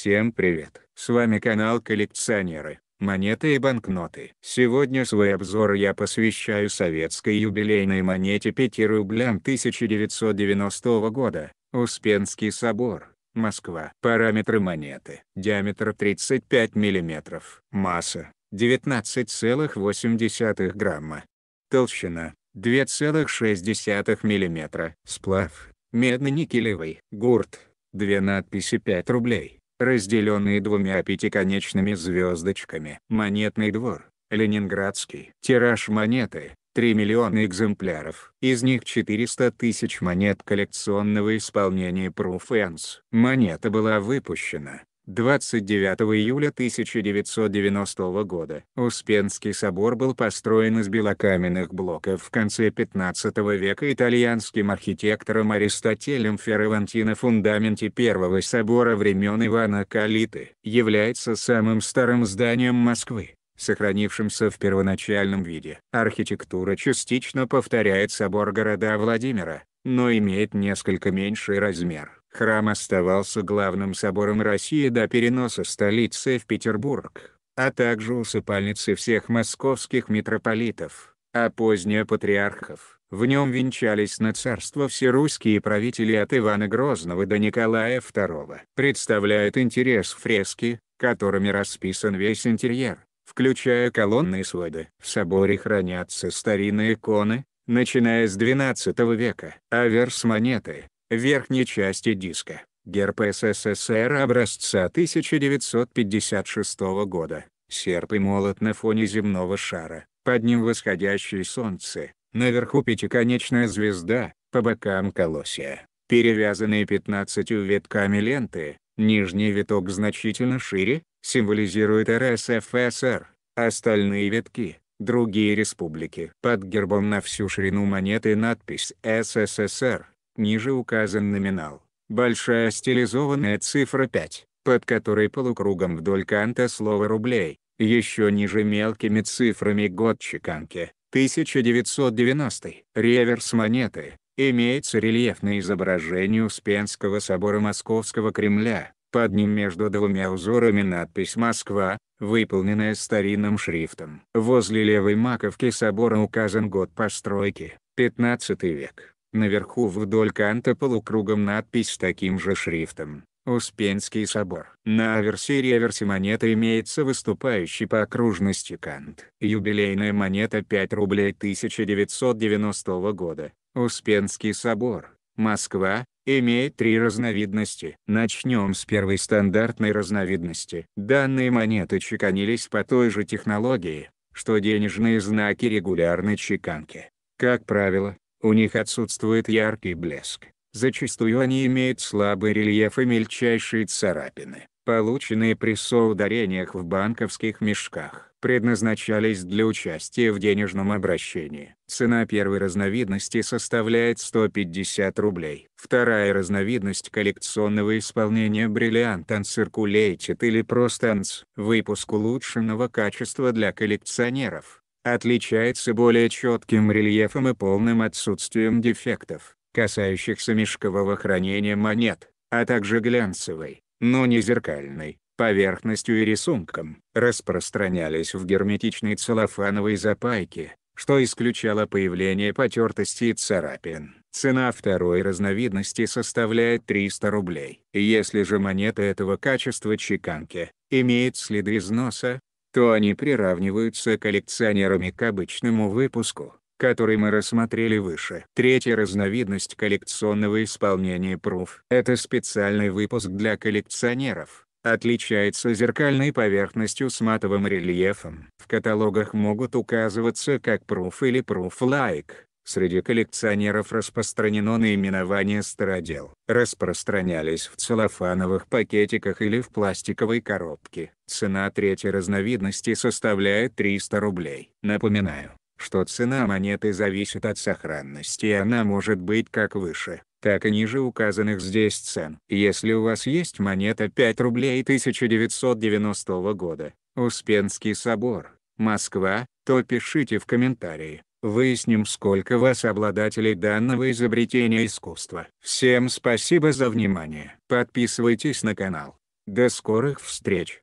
Всем привет! С вами канал Коллекционеры, монеты и банкноты. Сегодня свой обзор я посвящаю советской юбилейной монете 5 рублям 1990 года, Успенский собор, Москва. Параметры монеты. Диаметр 35 мм. Масса 19,8 грамма. Толщина 2,6 мм. Сплав медно-никелевый. Гурт. Две надписи 5 рублей разделенные двумя пятиконечными звездочками. Монетный двор, Ленинградский. Тираж монеты 3 миллиона экземпляров. Из них 400 тысяч монет коллекционного исполнения Proof Ends. Монета была выпущена 29 июля 1990 года. Успенский собор был построен из белокаменных блоков в конце 15 века итальянским архитектором Аристотелем Ферреванти на фундаменте первого собора времен Ивана Калиты. Является самым старым зданием Москвы сохранившимся в первоначальном виде. Архитектура частично повторяет собор города Владимира, но имеет несколько меньший размер. Храм оставался главным собором России до переноса столицы в Петербург, а также усыпальницей всех московских митрополитов, а позднее патриархов. В нем венчались на царство все русские правители от Ивана Грозного до Николая II. Представляет интерес фрески, которыми расписан весь интерьер, включая колонны и своды. В соборе хранятся старинные иконы, начиная с XII века. Аверс монеты, верхней части диска. Герб СССР образца 1956 года. Серп и молот на фоне земного шара. Под ним восходящее солнце. Наверху пятиконечная звезда, по бокам колосья. Перевязанные 15 витками ленты, нижний виток значительно шире, символизирует РСФСР. Остальные витки — другие республики. Под гербом на всю ширину монеты надпись «СССР». Ниже указан номинал, большая стилизованная цифра 5, под которой полукругом вдоль канта слово «рублей», еще ниже мелкими цифрами год чеканки, 1990. Реверс монеты, имеется рельефное изображение Успенского собора Московского Кремля, под ним между двумя узорами надпись «Москва», выполненная старинным шрифтом. Возле левой маковки собора указан год постройки, 15 век. Наверху вдоль канта полукругом надпись с таким же шрифтом. Успенский собор. На аверсе и реверсе монеты имеется выступающий по окружности кант. Юбилейная монета 5 рублей 1990 года. Успенский собор. Москва, имеет три разновидности. Начнем с первой стандартной разновидности. Данные монеты чеканились по той же технологии, что денежные знаки регулярной чеканки. Как правило, у них отсутствует яркий блеск. Зачастую они имеют слабый рельеф и мельчайшие царапины, полученные при соударениях в банковских мешках, предназначались для участия в денежном обращении. Цена первой разновидности составляет 150 рублей. Вторая разновидность коллекционного исполнения бриллиант Uncirculated или просто Анц. Выпуск улучшенного качества для коллекционеров отличается более четким рельефом и полным отсутствием дефектов, касающихся мешкового хранения монет, а также глянцевой, но не зеркальной, поверхностью и рисунком, распространялись в герметичной целлофановой запайке, что исключало появление потертости и царапин. Цена второй разновидности составляет 300 рублей. Если же монета этого качества чеканки, имеет следы износа, то они приравниваются коллекционерами к обычному выпуску, который мы рассмотрели выше. Третья разновидность коллекционного исполнения Proof – это специальный выпуск для коллекционеров, отличается зеркальной поверхностью с матовым рельефом. В каталогах могут указываться как Proof или Proof Like. Среди коллекционеров распространено наименование стародел. Распространялись в целлофановых пакетиках или в пластиковой коробке. Цена третьей разновидности составляет 300 рублей. Напоминаю, что цена монеты зависит от сохранности и она может быть как выше, так и ниже указанных здесь цен. Если у вас есть монета 5 рублей 1990 года, Успенский собор, Москва, то пишите в комментарии. Выясним сколько вас обладателей данного изобретения искусства. Всем спасибо за внимание. Подписывайтесь на канал. До скорых встреч!